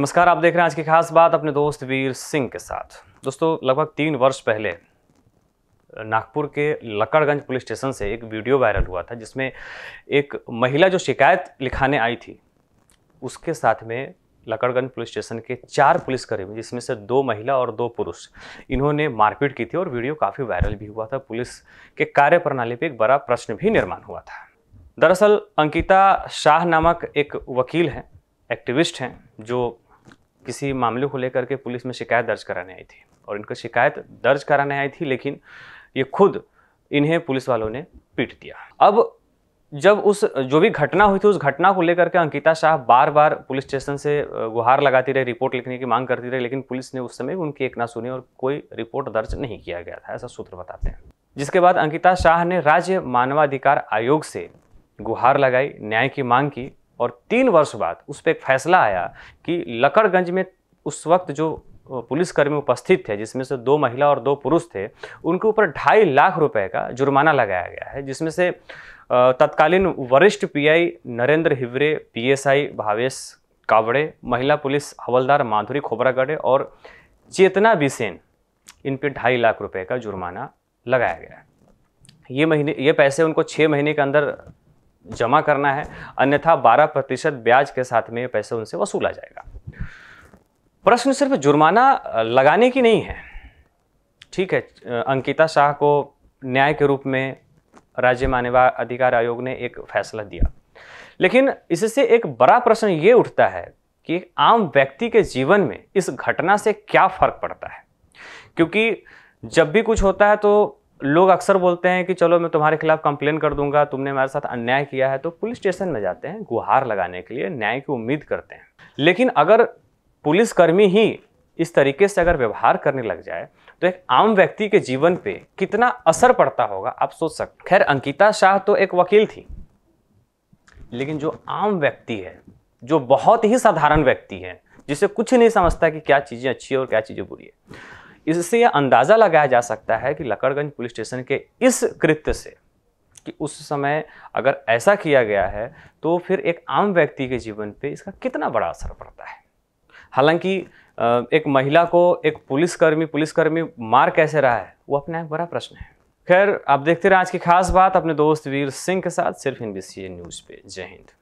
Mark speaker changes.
Speaker 1: नमस्कार आप देख रहे हैं आज की खास बात अपने दोस्त वीर सिंह के साथ दोस्तों लगभग तीन वर्ष पहले नागपुर के लकड़गंज पुलिस स्टेशन से एक वीडियो वायरल हुआ था जिसमें एक महिला जो शिकायत लिखाने आई थी उसके साथ में लकड़गंज पुलिस स्टेशन के चार पुलिसकर्मी जिसमें से दो महिला और दो पुरुष इन्होंने मारपीट की थी और वीडियो काफ़ी वायरल भी हुआ था पुलिस के कार्य प्रणाली पर एक बड़ा प्रश्न भी निर्माण हुआ था दरअसल अंकिता शाह नामक एक वकील हैं एक्टिविस्ट हैं जो किसी मामले को लेकर के पुलिस में शिकायत दर्ज कराने आई थी और इनको शिकायत दर्ज कराने आई थी लेकिन ये खुद इन्हें पुलिस वालों ने पीट दिया अब जब उस जो भी घटना हुई थी उस घटना को लेकर के अंकिता शाह बार बार पुलिस स्टेशन से गुहार लगाती रही रिपोर्ट लिखने की मांग करती रही लेकिन पुलिस ने उस समय उनकी एक ना सुनी और कोई रिपोर्ट दर्ज नहीं किया गया था ऐसा सूत्र बताते हैं जिसके बाद अंकिता शाह ने राज्य मानवाधिकार आयोग से गुहार लगाई न्याय की मांग की और तीन वर्ष बाद उस पर एक फैसला आया कि लकड़गंज में उस वक्त जो पुलिसकर्मी उपस्थित थे जिसमें से दो महिला और दो पुरुष थे उनके ऊपर ढाई लाख रुपए का जुर्माना लगाया गया है जिसमें से तत्कालीन वरिष्ठ पीआई नरेंद्र हिवरे पीएसआई भावेश कावड़े महिला पुलिस हवलदार माधुरी खोबरागढ़े और चेतना बिसेन इन पर ढाई लाख रुपए का जुर्माना लगाया गया है ये महीने ये पैसे उनको छः महीने के अंदर जमा करना है अन्यथा 12 प्रतिशत ब्याज के साथ में पैसे उनसे वसूला जाएगा प्रश्न सिर्फ जुर्माना लगाने की नहीं है ठीक है अंकिता शाह को न्याय के रूप में राज्य अधिकार आयोग ने एक फैसला दिया लेकिन इससे एक बड़ा प्रश्न ये उठता है कि आम व्यक्ति के जीवन में इस घटना से क्या फर्क पड़ता है क्योंकि जब भी कुछ होता है तो लोग अक्सर बोलते हैं कि चलो मैं तुम्हारे खिलाफ कंप्लेन कर दूंगा तुमने हमारे साथ अन्याय किया है तो पुलिस स्टेशन में जाते हैं गुहार लगाने के लिए न्याय की उम्मीद करते हैं लेकिन अगर पुलिसकर्मी ही इस तरीके से अगर व्यवहार करने लग जाए तो एक आम व्यक्ति के जीवन पे कितना असर पड़ता होगा आप सोच सकते खैर अंकिता शाह तो एक वकील थी लेकिन जो आम व्यक्ति है जो बहुत ही साधारण व्यक्ति है जिसे कुछ नहीं समझता कि क्या चीज़ें अच्छी है और क्या चीज़ें बुरी है इससे यह अंदाज़ा लगाया जा सकता है कि लकड़गंज पुलिस स्टेशन के इस कृत्य से कि उस समय अगर ऐसा किया गया है तो फिर एक आम व्यक्ति के जीवन पे इसका कितना बड़ा असर पड़ता है हालांकि एक महिला को एक पुलिसकर्मी पुलिसकर्मी मार कैसे रहा है वो अपना एक बड़ा प्रश्न है खैर आप देखते रहे आज की खास बात अपने दोस्त वीर सिंह के साथ सिर्फ एन न्यूज़ पे जय हिंद